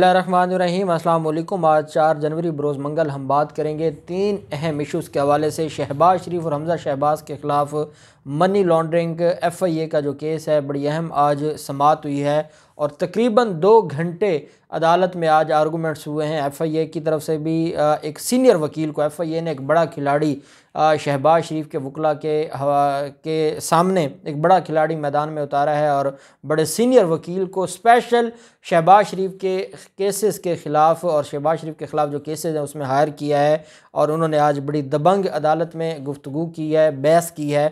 वालेकुम आज चार जनवरी बरोज़ मंगल हम बात करेंगे तीन अहम इश्यूज़ के हवाले से शहबाज शरीफ और हमजा शहबाज के ख़िलाफ़ मनी लॉन्ड्रिंग एफआईए का जो केस है बड़ी अहम आज समाप्त हुई है और तकरीबन दो घंटे अदालत में आज आर्गूमेंट्स हुए हैं एफआईए की तरफ से भी एक सीनियर वकील को एफआईए ने एक बड़ा खिलाड़ी शहबाज शरीफ के वकला के हवा के सामने एक बड़ा खिलाड़ी मैदान में उतारा है और बड़े सीनियर वकील को स्पेशल शहबाज शरीफ के केसेस के ख़िलाफ़ और शहबाज शरीफ के ख़िलाफ़ जो केसेस हैं उसमें हायर किया है और उन्होंने आज बड़ी दबंग अदालत में गुफ्तु की है बहस की है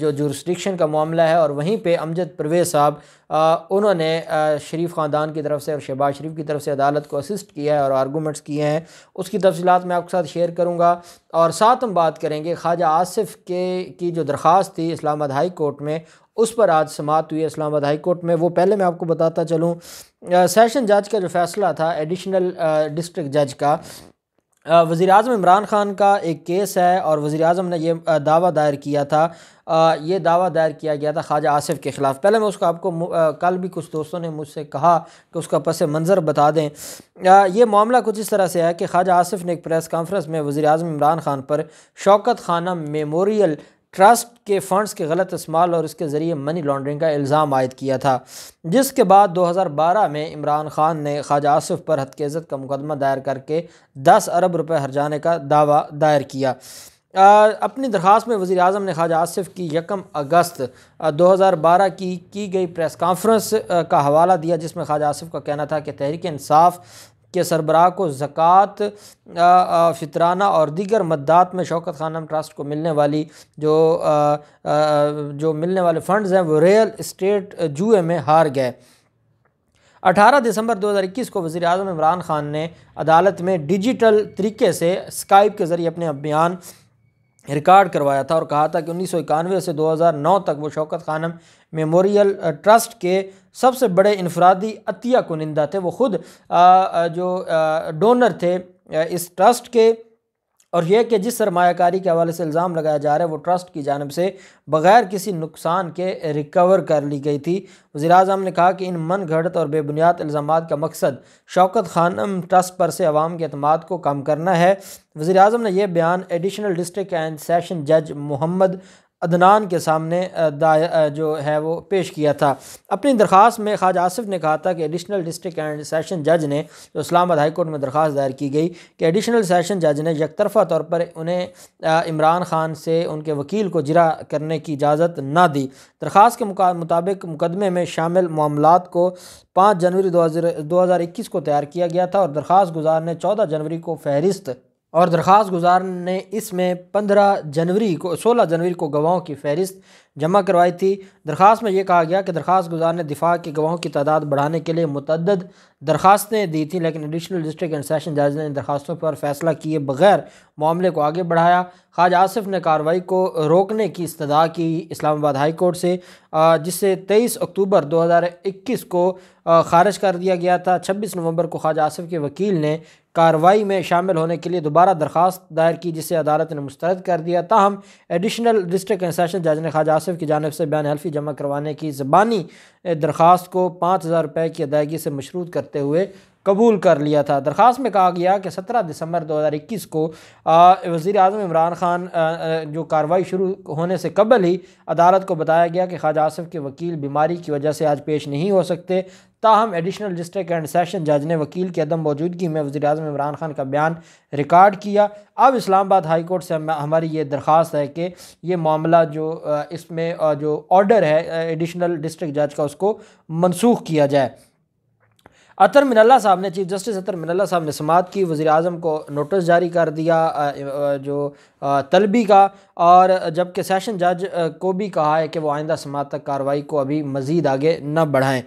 जो जुरस्टिक्शन का मामला है और वहीं पे अमजद परवेज़ साहब उन्होंने शरीफ ख़ानदान की तरफ से और शहबाज शरीफ की तरफ से अदालत को असिस्ट किया है और आर्गूमेंट्स किए हैं उसकी तफसीत मैं आपके साथ शेयर करूँगा और साथ हम बात करेंगे ख्वाजा आसफ़ के की जो दरख्वास्त थी इस्लामाबाद हाई कोर्ट में उस पर आज समात हुई इस्लामाबाद हाई कोर्ट में वो पहले मैं आपको बताता चलूँ सेशन जज का जो फैसला था एडिशनल डिस्ट्रिक्ट जज का वज़ी अजम इमरान ख़ान का एक केस है और वज़ी अजम ने यह दावा दायर किया था ये दावा दायर किया गया था ख्वाजा आसिफ के ख़िलाफ़ पहले मैं उसका आपको कल भी कुछ दोस्तों ने मुझसे कहा कि उसका पस मंज़र बता दें ये मामला कुछ इस तरह से है कि ख्वाजा आसिफ ने एक प्रेस कॉन्फ्रेंस में वज़ी अजम इमरान ख़ान पर शौकत खाना मेमोरियल ट्रस्ट के फ़ंड्स के गलत इस्तेमाल और इसके ज़रिए मनी लॉन्ड्रिंग का इल्ज़ाम आयद किया था जिसके बाद 2012 में इमरान खान ने ख्वाजा आसफ़ पर हतकेज़त का मुकदमा दायर करके 10 अरब रुपए जाने का दावा दायर किया आ, अपनी दरख्वास्त में वज़ी अजम ने ख्वाजा आसफ़ की यकम अगस्त दो हज़ार बारह की की गई प्रेस कॉन्फ्रेंस का हवाला दिया जिसमें ख्वाजा आसफ़ का कहना था कि तहरीक इंसाफ के सरबराह को ज़क़़त फितराना और दीगर मददात में शौकत खानम ट्रस्ट को मिलने वाली जो आ, आ, जो मिलने वाले फंड हैं वो रियल इस्टेट जुए में हार गए 18 दिसंबर 2021 को वज़ी अजम इमरान ख़ान ने अदालत में डिजिटल तरीके से स्काइप के ज़रिए अपने अभियान रिकॉर्ड करवाया था और कहा था कि उन्नीस से 2009 तक वो शौकत खानम मेमोरियल ट्रस्ट के सबसे बड़े इनफरादी अतिया कुनिंदा थे वो ख़ुद जो डोनर थे इस ट्रस्ट के और यह कि जिस सरमाकारी के हवाले से इल्ज़ाम लगाया जा रहा है वो ट्रस्ट की जानब से बग़ैर किसी नुकसान के रिकवर कर ली गई थी वज़ी अजम ने कहा कि इन मन घड़त और बेबुनियाद इल्ज़ाम का मकसद शौकत खानम ट्रस्ट पर से आवाम के अतमाद को कम करना है वज़ी अजम ने यह बयान एडिशनल डिस्ट्रिक्ट एंड सेशन जज मोहम्मद अदनान के सामने जो है वो पेश किया था अपनी दरख्वास में खाज आसिफ ने कहा था कि एडिशनल डिस्ट्रिक्ट एंड सेशन जज ने जो इस्लामाबाद हाई कोर्ट में दरख्वास दायर की गई कि एडिशनल सेशन जज ने यकतरफा तौर पर उन्हें इमरान खान से उनके वकील को जरा करने की इजाज़त ना दी दरख्वास के मुताबिक मुकदमे में शामिल मामलों को पाँच जनवरी दो हज़ार इक्कीस को तैयार किया गया था और दरख्वास गुजार ने चौदह जनवरी को फहरिस्त और दरख्वास्त गुजार ने इसमें पंद्रह जनवरी को सोलह जनवरी को गवाहों की फहरिस्त जमा करवाई थी दरख्वास में यह कहा गया कि दरख्वास गुजार ने दिफा के गवाहों की तादाद बढ़ाने के लिए मतद दरखास्तें दी थी लेकिन एडिशनल डिस्ट्रिक्ट एंड सेशन जज ने इन दरखास्तों पर फैसला किए बगैर मामले को आगे बढ़ाया खाज आसिफ ने कार्रवाई को रोकने की इस्तः की इस्लामाबाद हाई कोर्ट से जिससे तेईस अक्टूबर दो हज़ार इक्कीस को खारिज कर दिया गया था छब्बीस नवंबर को ख्वाजा आसिफ के वकील ने कार्रवाई में शामिल होने के लिए दोबारा दरख्वास्त दायर की जिसे अदालत ने मुस्तरद कर दिया ताहम एडिशनल डिस्ट्रिक्ट एंड सेशन जज ने खाज आसफ़ की जानब से बयान हल्फी जमा करवाने की ज़बानी दरख्वास्त को पाँच हज़ार रुपये की अदायगी से मशरूत करते हुए कबूल कर लिया था दरख्वास्त में कहा गया कि 17 दिसंबर 2021 को वज़ी अजम इमरान खान आ, जो कार्रवाई शुरू होने से कबल ही अदालत को बताया गया कि ख्वाजा आसफ़ के वकील बीमारी की वजह से आज पेश नहीं हो सकते ताहम एडिशनल डिस्ट्रिक्ट एंड सेशन जज ने वकील की अदम मौजूदगी में वजी अजम इमरान खान का बयान रिकॉर्ड किया अब इस्लामाबाद हाई कोर्ट से हमारी ये दरख्वास्त है कि ये मामला जो इसमें जो ऑर्डर है एडिशनल डिस्ट्रिक्ट जज का उसको मनसूख किया जाए अतर मिनल्ला साहब ने चीफ जस्टिस अतर मिनल्ला साहब ने समात की वज़ी अजम को नोटिस जारी कर दिया जो तलबी का और जबकि सेशन जज को भी कहा है कि वो आइंदा समात तक कार्रवाई को अभी मज़ीद आगे न बढ़ाएं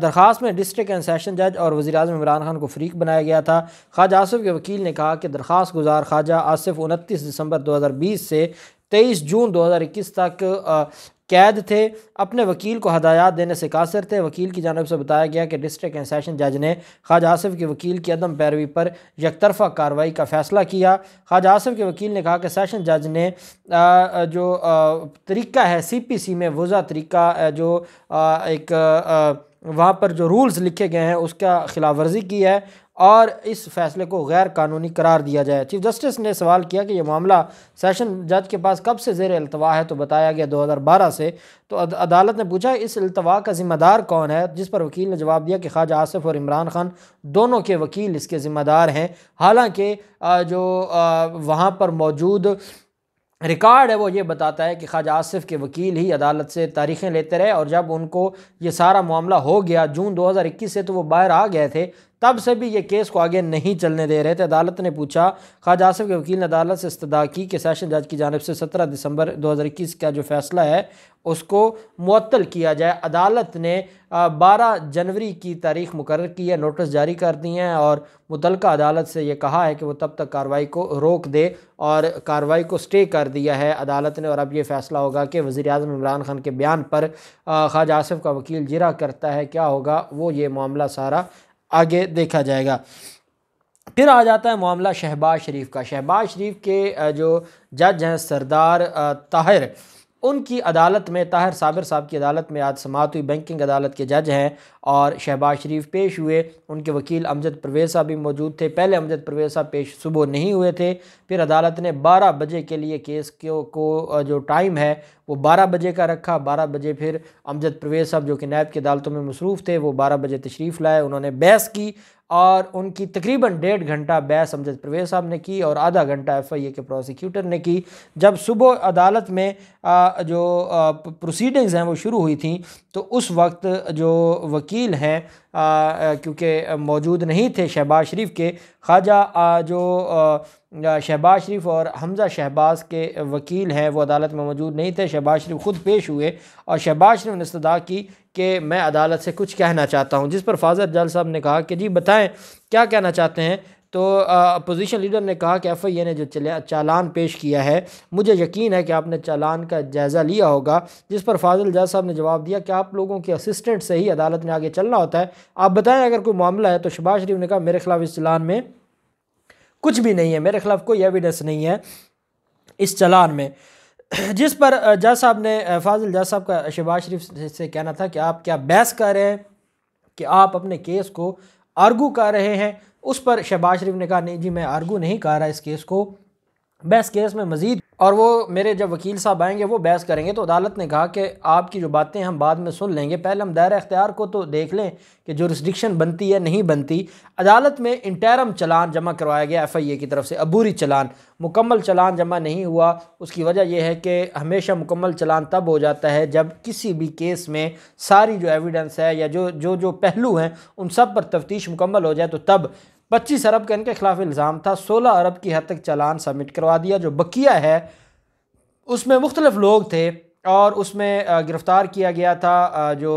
दरख्वास में डिस्ट्रिक एंड सेशन जज और वज़ी अजम इमरान खान को फरीक बनाया गया था ख्वाजा आसफ़ के वकील ने कहा कि दरख्वास्त गुजार ख्वाजा आसफ़ उनतीस दिसंबर दो हज़ार बीस से तेईस जून इक्कीस तक कैद थे अपने वकील को हदायत देने से कासर थे वकील की जानब से बताया गया कि डिस्ट्रिक्ट एंड सेशन जज ने खाज आसिफ के वकील की अदम पैरवी पर यकतरफा कार्रवाई का फ़ैसला किया खाज आसिफ के वकील ने कहा कि सेशन जज ने जो तरीका है सी पी सी में वज़ा तरीका जो एक वहाँ पर जो रूल्स लिखे गए हैं उसका खिलाफ वर्जी की है और इस फैसले को गैर कानूनी करार दिया जाए चीफ जस्टिस ने सवाल किया कि यह मामला सेशन जज के पास कब से जेर अल्तवा है तो बताया गया 2012 से तो अदालत ने पूछा इस अल्तवा का जिम्मेदार कौन है जिस पर वकील ने जवाब दिया कि ख्वाजा आसफ़ और इमरान खान दोनों के वकील इसके ज़िम्मेदार हैं हालाँकि जो वहाँ पर मौजूद रिकॉर्ड है वो ये बताता है कि ख्वाजा आसिफ के वकील ही अदालत से तारीखें लेते रहे और जब उनको ये सारा मामला हो गया जून 2021 से तो वो बाहर आ गए थे तब से भी ये केस को आगे नहीं चलने दे रहे थे अदालत ने पूछा ख्वाजा आसफ़ के वकील ने अदालत से इस्तदा की कि सेशन जज की जानब से सत्रह दिसंबर दो हज़ार इक्कीस का जो फैसला है उसको मअतल किया जाए अदालत ने बारह जनवरी की तारीख मुकर की है नोटिस जारी कर दी हैं और मुतल अदालत से ये कहा है कि वह तब तक कार्रवाई को रोक दे और कार्रवाई को स्टे कर दिया है अदालत ने और अब ये फैसला होगा कि वज़ी अजम इमरान खान के बयान पर ख्वाजा आसफ़ का वकील जिरा करता है क्या होगा वो ये मामला सारा आगे देखा जाएगा फिर आ जाता है मामला शहबाज शरीफ का शहबाज शरीफ के जो जज हैं सरदार ताहिर उनकी अदालत में ताहिर साबिर साहब की अदालत में आज समात हुई बैंकिंग अदालत के जज हैं और शहबाज शरीफ पेश हुए उनके वकील अमजद परवेज साहब भी मौजूद थे पहले अमजद परवेज साहब पेश सुबह नहीं हुए थे फिर अदालत ने 12 बजे के लिए केस को, को जो टाइम है वो बारह बजे का रखा बारह बजे फिर अमजद परवेज़ साहब जो कि नायब की अदालतों में मसरूफ़ थे वो बारह बजे तशरीफ़ लाए उन्होंने बहस की और उनकी तकरीबन डेढ़ घंटा बहस अमजद परवेज़ साहब ने की और आधा घंटा एफ आई ए के प्रोसिक्यूटर ने की जब सुबह अदालत में जो प्रोसीडिंग्स हैं वो शुरू हुई थी तो उस वक्त जो वकील हैं क्योंकि मौजूद नहीं थे शहबाज शरीफ के ख्वाजा जो शहबाज शरीफ और हमज़ा शहबाज के वकील हैं वो अदालत में मौजूद नहीं थे शहबाज शरीफ ख़ुद पेश हुए और शहबाज शरीफ ने इस्तः की कि मैं अदालत से कुछ कहना चाहता हूँ जिस पर फाजर जल साहब ने कहा कि जी बताएँ क्या कहना चाहते हैं तो अपोजिशन लीडर ने कहा कि एफ आई ए ने जो चालान पेश किया है मुझे यकीन है कि आपने चालान का जायज़ा लिया होगा जिस पर फाजिल जज साहब ने जवाब दिया कि आप लोगों के असिस्टेंट से ही अदालत में आगे चलना होता है आप बताएं अगर कोई मामला है तो शबाज शरीफ ने कहा मेरे खिलाफ इस चालान में कुछ भी नहीं है मेरे खिलाफ कोई एविडेंस नहीं है इस चालान में जिस पर जज साहब ने फाजिल जज साहब का शहबाज शरीफ से कहना था कि आप क्या बहस कर रहे हैं कि आप अपने केस को आर्गू कर रहे हैं उस पर शहबाज शरीफ ने कहा नहीं जी मैं आर्गू नहीं कर रहा इस केस को बहस केस में मज़ीद और वो मेरे जब वकील साहब आएंगे वो बहस करेंगे तो अदालत ने कहा कि आपकी जो बातें हम बाद में सुन लेंगे पहले हम दायरा अख्तियार को तो देख लें कि जो रिस्ट्रिक्शन बनती है नहीं बनती अदालत में इंटरम चलान जमा करवाया गया एफ़ आई ए की तरफ से अबूरी चलान मुकम्मल चलान जमा नहीं हुआ उसकी वजह यह है कि हमेशा मुकम्मल चलान तब हो जाता है जब किसी भी केस में सारी जो एविडेंस है या जो जो जो पहलू हैं उन सब पर तफ्तीश मुकम्मल हो जाए तो तब पच्चीस अरब का इनके खिलाफ इल्ज़ाम था सोलह अरब की हद तक चालान सबमिट करवा दिया जो बकिया है उसमें मुख्तलिफ लोग थे और उसमें गिरफ़्तार किया गया था जो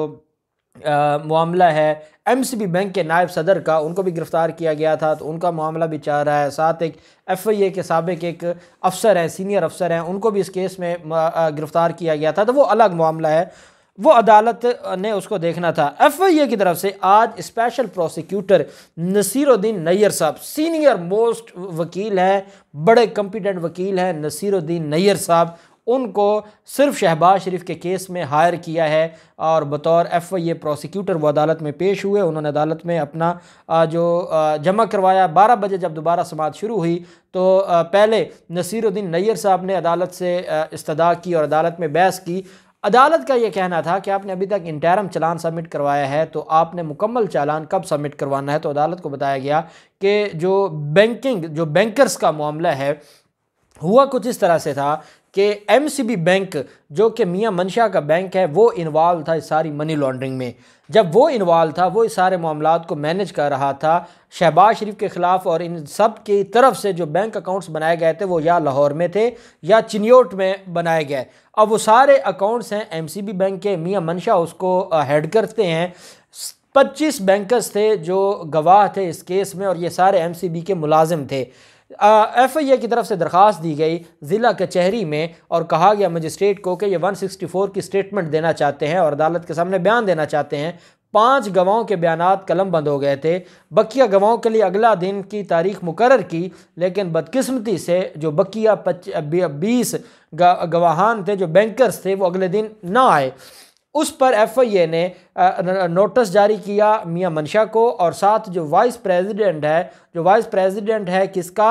मामला है एम सी बी बैंक के नायब सदर का उनको भी गिरफ़्तार किया गया था तो उनका मामला भी चल रहा है साथ एक एफ आई ए के सबक एक अफसर हैं सीनियर अफसर हैं उनको भी इस केस में गिरफ़्तार किया गया था तो वो अलग मामला है वो अदालत ने उसको देखना था एफ आई ए की तरफ से आज स्पेशल प्रोसिक्यूटर नसीरुद्दीन नैयर साहब सीनियर मोस्ट वकील हैं बड़े कम्पिटेंट वकील हैं नसीरुद्दीन नैयर साहब उनको सिर्फ शहबाज शरीफ के केस में हायर किया है और बतौर एफ आई ए प्रोसिक्यूटर वो अदालत में पेश हुए उन्होंने अदालत में अपना जो जमा करवाया बारह बजे जब दोबारा समात शुरू हुई तो पहले नसीरुद्दीन नैयर साहब ने अदालत से इस्तदा की और अदालत में बहस की अदालत का यह कहना था कि आपने अभी तक इंटरम चालान सबमिट करवाया है तो आपने मुकम्मल चालान कब सबमिट करवाना है तो अदालत को बताया गया कि जो बैंकिंग जो बैंकर्स का मामला है हुआ कुछ इस तरह से था कि एमसीबी बैंक जो कि मियाँ मनशा का बैंक है वो इन्वॉल्व था इस सारी मनी लॉन्ड्रिंग में जब वो इन्वॉल्व था वो इस सारे मामला को मैनेज कर रहा था शहबाज शरीफ के ख़िलाफ़ और इन सब की तरफ से जो बैंक अकाउंट्स बनाए गए थे वो या लाहौर में थे या चिनियोट में बनाए गए अब वो सारे अकाउंट्स हैं एम बैंक के मियाँ मनशा उसको हेड करते हैं पच्चीस बैंकर्स थे जो गवाह थे इस केस में और ये सारे एमसीबी के मुलाजिम थे एफ़ आई ए की तरफ से दरख्वास्त दी गई ज़िला कचहरी में और कहा गया मजिस्ट्रेट को कि ये 164 की स्टेटमेंट देना चाहते हैं और अदालत के सामने बयान देना चाहते हैं पाँच गवाहों के बयान कलम बंद हो गए थे बकिया गवाहों के लिए अगला दिन की तारीख मुकर की लेकिन बदकस्मती से जो बकिया पच बीस गवाहान थे जो बैंकर्स थे वो अगले दिन ना आए उस पर एफ आई ए ने नोटिस जारी किया मियाँ मनशा को और साथ जो वाइस प्रेसिडेंट है जो वाइस प्रेसिडेंट है किसका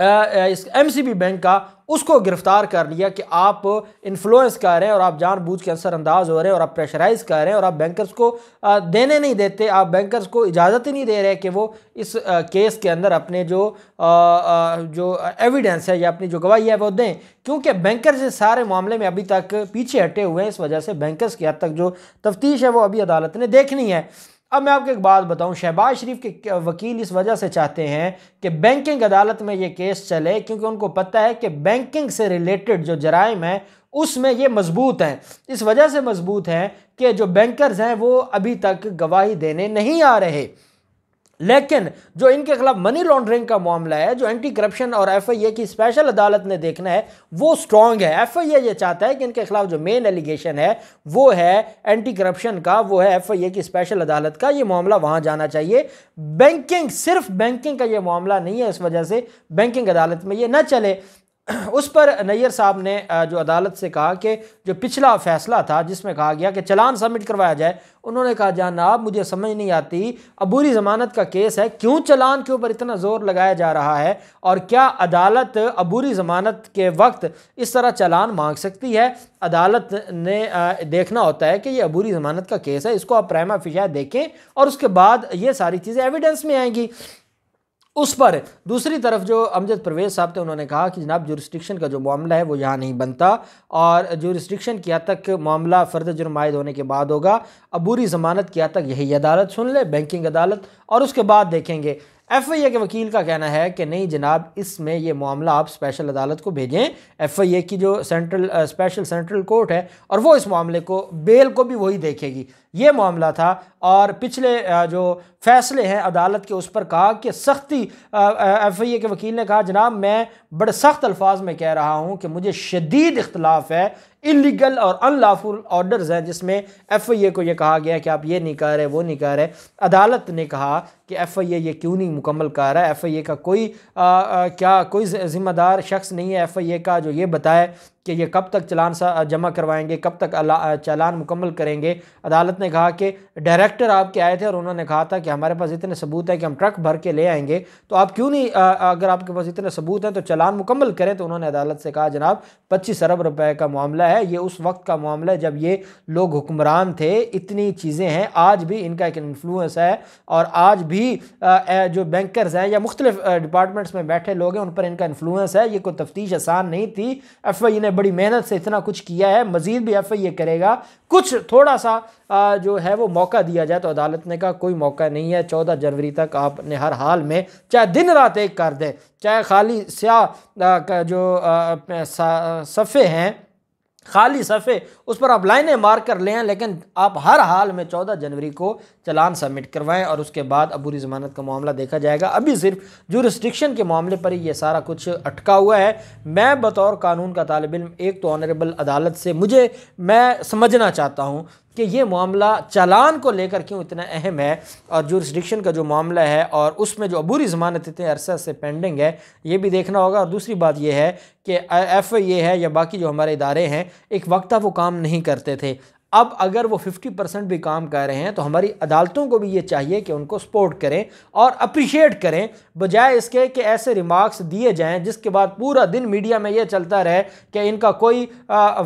एम सी बी बैंक का उसको गिरफ्तार कर लिया कि आप इन्फ्लुएंस कर रहे हैं और आप जानबूझ के असर अंदाज हो रहे हैं और आप प्रेशराइज कर रहे हैं और आप बैंकर्स को देने नहीं देते आप बैंकर्स को इजाज़त ही नहीं दे रहे कि वो इस केस के अंदर अपने जो जो एविडेंस है या अपनी जो गवाही है वो दें क्योंकि बैंकर्स इस सारे मामले में अभी तक पीछे हटे हुए हैं इस वजह से बैंकर्स की हद तक जो तफ्तीश है वो अभी अदालत ने देखनी है अब मैं आपको एक बात बताऊं शहबाज शरीफ के वकील इस वजह से चाहते हैं कि बैंकिंग अदालत में ये केस चले क्योंकि उनको पता है कि बैंकिंग से रिलेटेड जो जराइम है उसमें ये मजबूत हैं इस वजह से मजबूत हैं कि जो बैंकर्स हैं वो अभी तक गवाही देने नहीं आ रहे लेकिन जो इनके खिलाफ मनी लॉन्ड्रिंग का मामला है जो एंटी करप्शन और एफआईए की स्पेशल अदालत ने देखना है वो स्ट्रांग है एफआईए ये चाहता है कि इनके खिलाफ जो मेन एलिगेशन है वो है एंटी करप्शन का वो है एफआईए की स्पेशल अदालत का ये मामला वहाँ जाना चाहिए बैंकिंग सिर्फ बैंकिंग का ये मामला नहीं है इस वजह से बैंकिंग अदालत में ये ना चले उस पर नैयर साहब ने जो अदालत से कहा कि जो पिछला फैसला था जिसमें कहा गया कि चलान सबमिट करवाया जाए उन्होंने कहा जानाब मुझे समझ नहीं आती अबूरी ज़मानत का केस है क्यों चलान के ऊपर इतना ज़ोर लगाया जा रहा है और क्या अदालत अबूरी ज़मानत के वक्त इस तरह चलान मांग सकती है अदालत ने देखना होता है कि ये अबूरी ज़मानत का केस है इसको आप प्रायमा फिशा देखें और उसके बाद ये सारी चीज़ें एविडेंस में आएंगी उस पर दूसरी तरफ जो अमजद परवेज साहब थे उन्होंने कहा कि जनाब जुरिस्ट्रिक्शन का जो मामला है वो यहाँ नहीं बनता और जुरिस्ट्रिक्शन की हद तक मामला फ़र्द जुर्म आयद होने के बाद होगा अबूरी ज़मानत की तक यही अदालत सुन ले बैंकिंग अदालत और उसके बाद देखेंगे एफ आई ए के वकील का कहना है कि नहीं जनाब इसमें यह मामला आप स्पेशल अदालत को भेजें एफ आई ए की जो सेंट्रल स्पेशल सेंट्रल कोर्ट है और वो इस मामले को बेल को भी वही देखेगी ये मामला था और पिछले जो फैसले हैं अदालत के उस पर कहा कि सख्ती एफ आई ए के वकील ने कहा जनाब मैं बड़े सख्त अल्फाज में कह रहा हूँ कि मुझे शदीद इख्तलाफ है इलीगल और अनलाफुल ऑर्डर्स हैं जिसमें एफ आई ए को ये कहा गया कि आप ये नहीं कर रहे वो नहीं कर रहे अदालत ने कहा कि एफ आई ए ये क्यों नहीं मुकम्मल कर रहा है एफ आई ए का कोई आ, आ, क्या कोई ज़िम्मेदार शख्स नहीं है एफ आई ए का जो ये बताए कि ये कब तक चलान जमा करवाएंगे कब तक चालान मुकम्मल करेंगे अदालत ने कहा कि डायरेक्टर आपके आए थे और उन्होंने कहा था कि हमारे पास इतने सबूत हैं कि हम ट्रक भर के ले आएंगे तो आप क्यों नहीं अगर आपके पास इतने सबूत हैं तो चालान मुकम्मल करें तो उन्होंने अदालत से कहा जनाब पच्चीस अरब रुपये का मामला है ये उस वक्त का मामला है जब ये लोग हुक्मरान थे इतनी चीज़ें हैं आज भी इनका एक इन्फ्लुंस है और आज भी जो बैंकर्स हैं या मुख्तलिफ डिपार्टमेंट्स में बैठे लोग हैं उन पर इनका इन्फ्लुंस है ये कोई तफ्तीश आसान नहीं थी एफ आई ने बड़ी मेहनत से इतना कुछ किया है मजीद भी एफ आई ए करेगा कुछ थोड़ा सा जो है वो मौका दिया जाए तो अदालत ने कहा कोई मौका नहीं है चौदह जनवरी तक आपने हर हाल में चाहे दिन रात एक कर दें चाहे खाली स्या जो सफ़े हैं खाली सफ़े उस पर आप लाइनें मार कर लें लेकिन आप हर हाल में चौदह जनवरी को चलान सबमिट करवाएं और उसके बाद अबूरी ज़मानत का मामला देखा जाएगा अभी सिर्फ जो रिस्ट्रिक्शन के मामले पर ही ये सारा कुछ अटका हुआ है मैं बतौर कानून का तालब इम एक तो ऑनरेबल अदालत से मुझे मैं समझना चाहता हूँ कि ये मामला चालान को लेकर क्यों इतना अहम है और जुरिस्डिक्शन का जो मामला है और उसमें जो अबूरी ज़मानत इतने अरसा से पेंडिंग है ये भी देखना होगा और दूसरी बात यह है कि एफ ए है या बाकी जो हमारे इदारे हैं एक वक्त वो काम नहीं करते थे अब अगर वो 50 परसेंट भी काम कर रहे हैं तो हमारी अदालतों को भी ये चाहिए कि उनको सपोर्ट करें और अप्रिशिएट करें बजाय इसके कि ऐसे रिमार्क्स दिए जाएं जिसके बाद पूरा दिन मीडिया में ये चलता रहे कि इनका कोई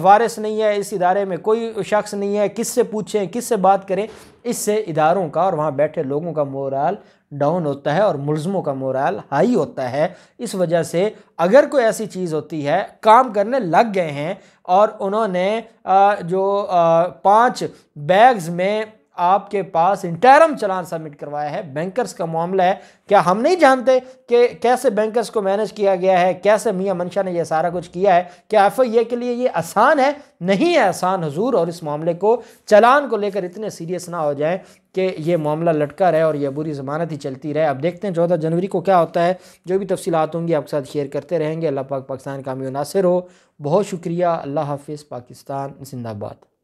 वारिस नहीं है इस इदारे में कोई शख्स नहीं है किससे पूछें किससे बात करें इससे इदारों का और वहाँ बैठे लोगों का मोरल डाउन होता है और मुलजमों का मोरल हाई होता है इस वजह से अगर कोई ऐसी चीज़ होती है काम करने लग गए हैं और उन्होंने जो पाँच बैग्स में आपके पास इंटरम चलान सबमिट करवाया है बैंकर्स का मामला है क्या हम नहीं जानते कि कैसे बैंकर्स को मैनेज किया गया है कैसे मियाँ मंशा ने यह सारा कुछ किया है क्या एफ आई ए के लिए ये आसान है नहीं है आसान हजूर और इस मामले को चलान को लेकर इतने सीरियस ना हो जाए कि ये मामला लटका रहे और यह बुरी ज़मानत ही चलती रहे अब देखते हैं चौदह जनवरी को क्या होता है जो भी तफसीत होंगी आपके साथ शेयर करते रहेंगे अल्लाह पाक पाकिस्तान कामयनासर हो बहुत शुक्रिया अल्लाह हाफिज़ पाकिस्तान जिंदाबाद